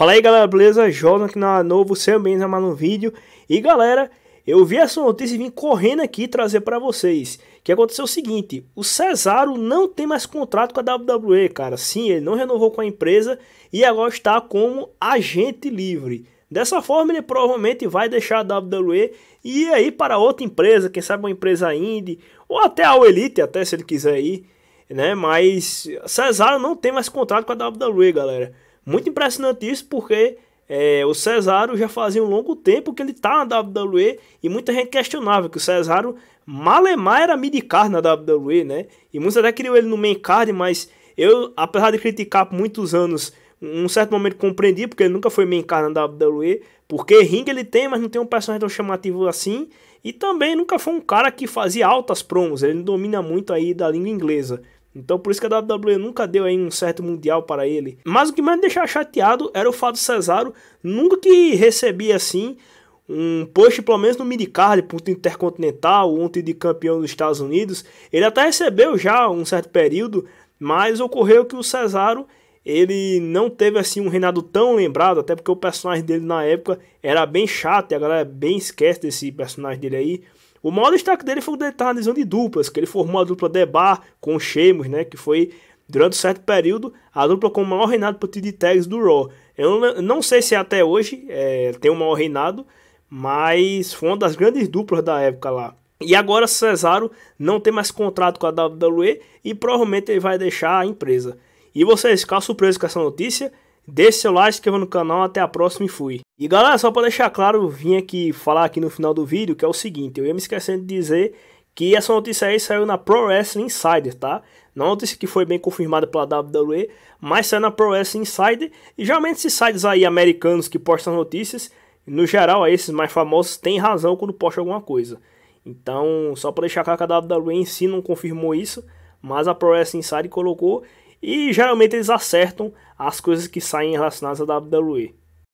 Fala aí galera, beleza? Jordan aqui na novo, sejam bem-vindos a mais um vídeo. E galera, eu vi essa notícia e vim correndo aqui trazer para vocês. Que aconteceu o seguinte, o Cesaro não tem mais contrato com a WWE, cara. Sim, ele não renovou com a empresa e agora está como agente livre. Dessa forma, ele provavelmente vai deixar a WWE e ir aí para outra empresa, quem sabe uma empresa indie, ou até a Elite, até se ele quiser ir, né? Mas Cesaro não tem mais contrato com a WWE, galera. Muito impressionante isso porque é, o Cesaro já fazia um longo tempo que ele tá na WWE e muita gente questionava que o Cesaro malemar era midcard na WWE, né? E muitos até queriam ele no main card, mas eu, apesar de criticar por muitos anos, um certo momento compreendi porque ele nunca foi main card na WWE, porque ringue ele tem, mas não tem um personagem tão chamativo assim, e também nunca foi um cara que fazia altas promos, ele não domina muito aí da língua inglesa. Então por isso que a WWE nunca deu aí um certo mundial para ele. Mas o que mais me deixava chateado era o fato do Cesaro nunca que recebia assim um post pelo menos no Card ponto intercontinental, ontem de campeão dos Estados Unidos. Ele até recebeu já um certo período, mas ocorreu que o Cesaro ele não teve assim um reinado tão lembrado, até porque o personagem dele na época era bem chato e a galera bem esquece desse personagem dele aí. O maior destaque dele foi o dele na analisando de duplas, que ele formou a dupla Debar com o Sheamus, né, que foi, durante um certo período, a dupla com o maior reinado por de tags do Raw. Eu não sei se é até hoje é, tem o maior reinado, mas foi uma das grandes duplas da época lá. E agora Cesaro não tem mais contrato com a WWE e provavelmente ele vai deixar a empresa. E vocês ficaram surpresos com essa notícia? Deixe seu like, se inscreva no canal, até a próxima e fui. E galera, só para deixar claro, vim aqui falar aqui no final do vídeo, que é o seguinte, eu ia me esquecendo de dizer que essa notícia aí saiu na Pro Wrestling Insider, tá? Não é notícia que foi bem confirmada pela WWE, mas saiu na Pro Wrestling Insider, e geralmente esses sites aí americanos que postam notícias, no geral, esses mais famosos têm razão quando postam alguma coisa. Então, só para deixar claro que a WWE em si não confirmou isso, mas a Pro Wrestling Insider colocou e geralmente eles acertam as coisas que saem relacionadas à WWE.